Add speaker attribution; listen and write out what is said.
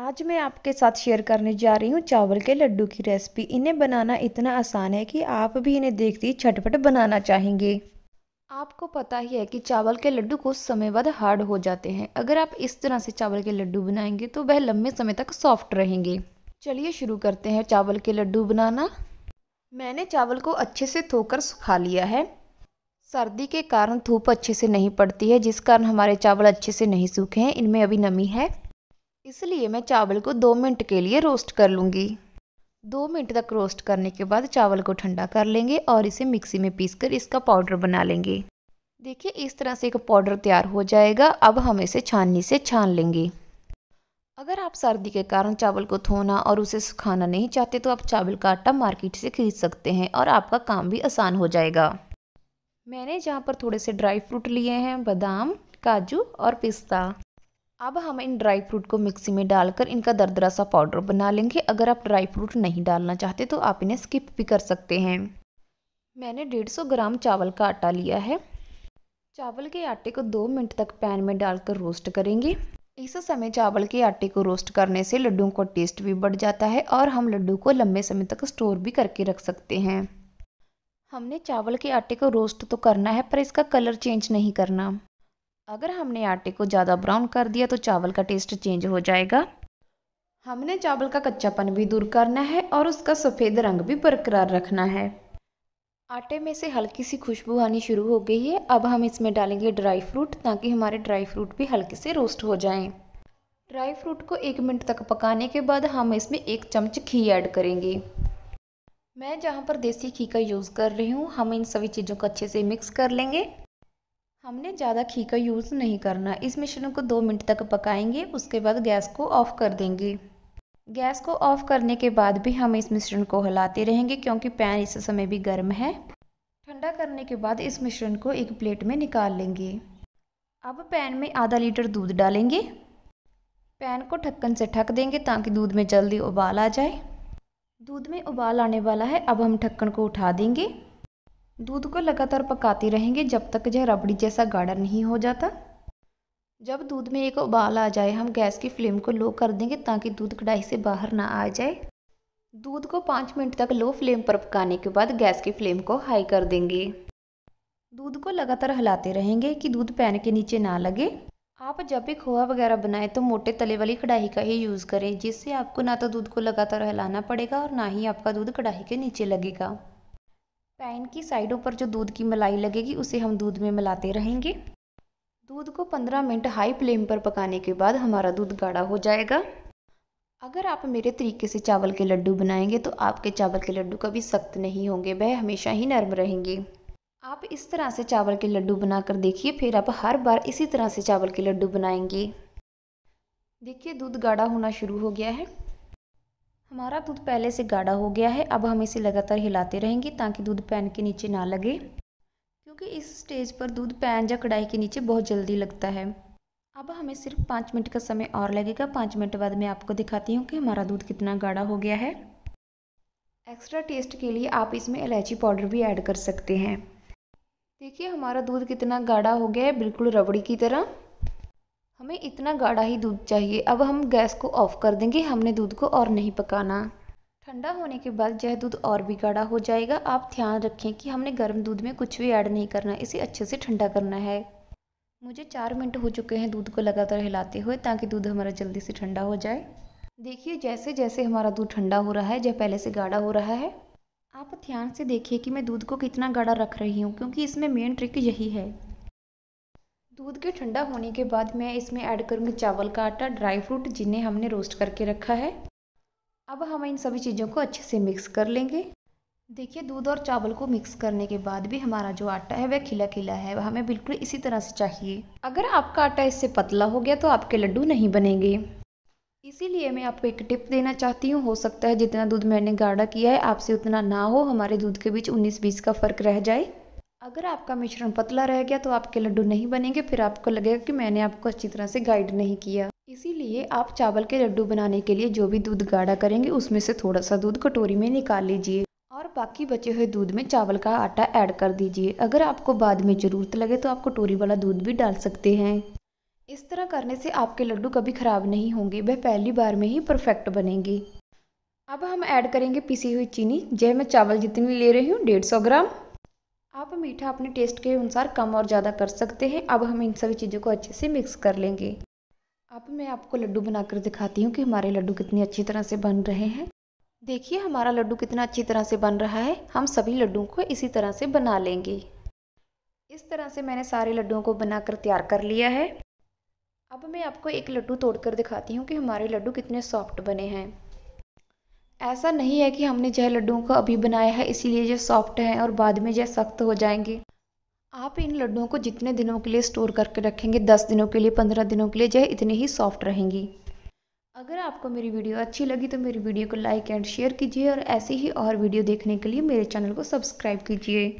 Speaker 1: आज मैं आपके साथ शेयर करने जा रही हूँ चावल के लड्डू की रेसिपी इन्हें बनाना इतना आसान है कि आप भी इन्हें देखते ही झटपट बनाना चाहेंगे आपको पता ही है कि चावल के लड्डू कुछ समय बाद हार्ड हो जाते हैं अगर आप इस तरह से चावल के लड्डू बनाएंगे तो वह लंबे समय तक सॉफ्ट रहेंगे चलिए शुरू करते हैं चावल के लड्डू बनाना मैंने चावल को अच्छे से धोकर सुखा लिया है सर्दी के कारण धूप अच्छे से नहीं पड़ती है जिस कारण हमारे चावल अच्छे से नहीं सूखे हैं इनमें अभी नमी है इसलिए मैं चावल को दो मिनट के लिए रोस्ट कर लूँगी दो मिनट तक रोस्ट करने के बाद चावल को ठंडा कर लेंगे और इसे मिक्सी में पीस कर इसका पाउडर बना लेंगे देखिए इस तरह से एक पाउडर तैयार हो जाएगा अब हम इसे छाननी से छान लेंगे अगर आप सर्दी के कारण चावल को धोना और उसे सुखाना नहीं चाहते तो आप चावल का आटा मार्केट से खरीद सकते हैं और आपका काम भी आसान हो जाएगा मैंने जहाँ पर थोड़े से ड्राई फ्रूट लिए हैं बादाम काजू और पिस्ता अब हम इन ड्राई फ्रूट को मिक्सी में डालकर इनका दरदरा सा पाउडर बना लेंगे अगर आप ड्राई फ्रूट नहीं डालना चाहते तो आप इन्हें स्किप भी कर सकते हैं मैंने 150 ग्राम चावल का आटा लिया है चावल के आटे को दो मिनट तक पैन में डालकर रोस्ट करेंगे इस समय चावल के आटे को रोस्ट करने से लड्डू का टेस्ट भी बढ़ जाता है और हम लड्डू को लंबे समय तक स्टोर भी करके रख सकते हैं हमने चावल के आटे को रोस्ट तो करना है पर इसका कलर चेंज नहीं करना अगर हमने आटे को ज़्यादा ब्राउन कर दिया तो चावल का टेस्ट चेंज हो जाएगा हमने चावल का कच्चापन भी दूर करना है और उसका सफ़ेद रंग भी बरकरार रखना है आटे में से हल्की सी खुशबू आनी शुरू हो गई है अब हम इसमें डालेंगे ड्राई फ्रूट ताकि हमारे ड्राई फ्रूट भी हल्के से रोस्ट हो जाएं। ड्राई फ्रूट को एक मिनट तक पकाने के बाद हम इसमें एक चम्मच घी ऐड करेंगे मैं जहाँ पर देसी घी का यूज़ कर रही हूँ हम इन सभी चीज़ों को अच्छे से मिक्स कर लेंगे हमने ज़्यादा घी का यूज़ नहीं करना इस मिश्रण को दो मिनट तक पकाएंगे उसके बाद गैस को ऑफ़ कर देंगे गैस को ऑफ़ करने के बाद भी हम इस मिश्रण को हिलाते रहेंगे क्योंकि पैन इस समय भी गर्म है ठंडा करने के बाद इस मिश्रण को एक प्लेट में निकाल लेंगे अब पैन में आधा लीटर दूध डालेंगे पैन को ढक्कन से ढक देंगे ताकि दूध में जल्दी उबाल आ जाए दूध में उबाल आने वाला है अब हम ढक्कन को उठा देंगे दूध को लगातार पकाते रहेंगे जब तक यह रबड़ी जैसा गाढ़ा नहीं हो जाता जब दूध में एक उबाल आ जाए हम गैस की फ्लेम को लो कर देंगे ताकि दूध कढ़ाई से बाहर ना आ जाए दूध को पाँच मिनट तक लो फ्लेम पर पकाने के बाद गैस की फ्लेम को हाई कर देंगे दूध को लगातार हिलाते रहेंगे कि दूध पैन के नीचे ना लगे आप जब भी खोआ वगैरह बनाएं तो मोटे तले वाली कढ़ाई का ही यूज़ करें जिससे आपको ना तो दूध को लगातार हिलाना पड़ेगा और ना ही आपका दूध कढ़ाई के नीचे लगेगा पैन की साइडों पर जो दूध की मलाई लगेगी उसे हम दूध में मिलाते रहेंगे दूध को 15 मिनट हाई फ्लेम पर पकाने के बाद हमारा दूध गाढ़ा हो जाएगा अगर आप मेरे तरीके से चावल के लड्डू बनाएंगे तो आपके चावल के लड्डू कभी सख्त नहीं होंगे वह हमेशा ही नर्म रहेंगे आप इस तरह से चावल के लड्डू बनाकर देखिए फिर आप हर बार इसी तरह से चावल के लड्डू बनाएंगे देखिए दूध गाढ़ा होना शुरू हो गया है हमारा दूध पहले से गाढ़ा हो गया है अब हम इसे लगातार हिलाते रहेंगे ताकि दूध पैन के नीचे ना लगे क्योंकि इस स्टेज पर दूध पैन या कढ़ाई के नीचे बहुत जल्दी लगता है अब हमें सिर्फ पाँच मिनट का समय और लगेगा पाँच मिनट बाद मैं आपको दिखाती हूँ कि हमारा दूध कितना गाढ़ा हो गया है एक्स्ट्रा टेस्ट के लिए आप इसमें इलायची पाउडर भी ऐड कर सकते हैं देखिए हमारा दूध कितना गाढ़ा हो गया है बिल्कुल रबड़ी की तरह हमें इतना गाढ़ा ही दूध चाहिए अब हम गैस को ऑफ़ कर देंगे हमने दूध को और नहीं पकाना ठंडा होने के बाद यह दूध और भी गाढ़ा हो जाएगा आप ध्यान रखें कि हमने गर्म दूध में कुछ भी ऐड नहीं करना इसे अच्छे से ठंडा करना है मुझे चार मिनट हो चुके हैं दूध को लगातार हिलाते हुए ताकि दूध हमारा जल्दी से ठंडा हो जाए देखिए जैसे जैसे हमारा दूध ठंडा हो रहा है यह पहले से गाढ़ा हो रहा है आप ध्यान से देखिए कि मैं दूध को कितना गाढ़ा रख रही हूँ क्योंकि इसमें मेन ट्रिक यही है दूध के ठंडा होने के बाद मैं इसमें ऐड करूँगी चावल का आटा ड्राई फ्रूट जिन्हें हमने रोस्ट करके रखा है अब हम इन सभी चीज़ों को अच्छे से मिक्स कर लेंगे देखिए दूध और चावल को मिक्स करने के बाद भी हमारा जो आटा है वह खिला खिला है वह हमें बिल्कुल इसी तरह से चाहिए अगर आपका आटा इससे पतला हो गया तो आपके लड्डू नहीं बनेंगे इसीलिए मैं आपको एक टिप देना चाहती हूँ हो सकता है जितना दूध मैंने गाढ़ा किया है आपसे उतना ना हो हमारे दूध के बीच 19-20 का फ़र्क रह जाए अगर आपका मिश्रण पतला रह गया तो आपके लड्डू नहीं बनेंगे फिर आपको लगेगा कि मैंने आपको अच्छी तरह से गाइड नहीं किया इसीलिए आप चावल के लड्डू बनाने के लिए जो भी दूध गाढ़ा करेंगे उसमें से थोड़ा सा दूध कटोरी में निकाल लीजिए और बाकी बचे हुए दूध में चावल का आटा ऐड कर दीजिए अगर आपको बाद में ज़रूरत लगे तो आप कटोरी वाला दूध भी डाल सकते हैं इस तरह करने से आपके लड्डू कभी ख़राब नहीं होंगे वह पहली बार में ही परफेक्ट बनेंगे अब हम ऐड करेंगे पिसी हुई चीनी जय मैं चावल जितनी ले रही हूँ डेढ़ सौ ग्राम आप मीठा अपने टेस्ट के अनुसार कम और ज़्यादा कर सकते हैं अब हम इन सभी चीज़ों को अच्छे से मिक्स कर लेंगे अब मैं आपको लड्डू बनाकर दिखाती हूँ कि हमारे लड्डू कितनी अच्छी तरह से बन रहे हैं देखिए हमारा लड्डू कितना अच्छी तरह से बन रहा है हम सभी लड्डू को इसी तरह से बना लेंगे इस तरह से मैंने सारे लड्डुओं को बनाकर तैयार कर लिया है अब मैं आपको एक लड्डू तोड़कर दिखाती हूँ कि हमारे लड्डू कितने सॉफ्ट बने हैं ऐसा नहीं है कि हमने जय लड्डुओं को अभी बनाया है इसीलिए जो सॉफ्ट हैं और बाद में जो सख्त हो जाएंगे आप इन लड्डुओं को जितने दिनों के लिए स्टोर करके रखेंगे दस दिनों के लिए पंद्रह दिनों के लिए जो इतनी ही सॉफ्ट रहेंगी अगर आपको मेरी वीडियो अच्छी लगी तो मेरी वीडियो को लाइक एंड शेयर कीजिए और ऐसी ही और वीडियो देखने के लिए मेरे चैनल को सब्सक्राइब कीजिए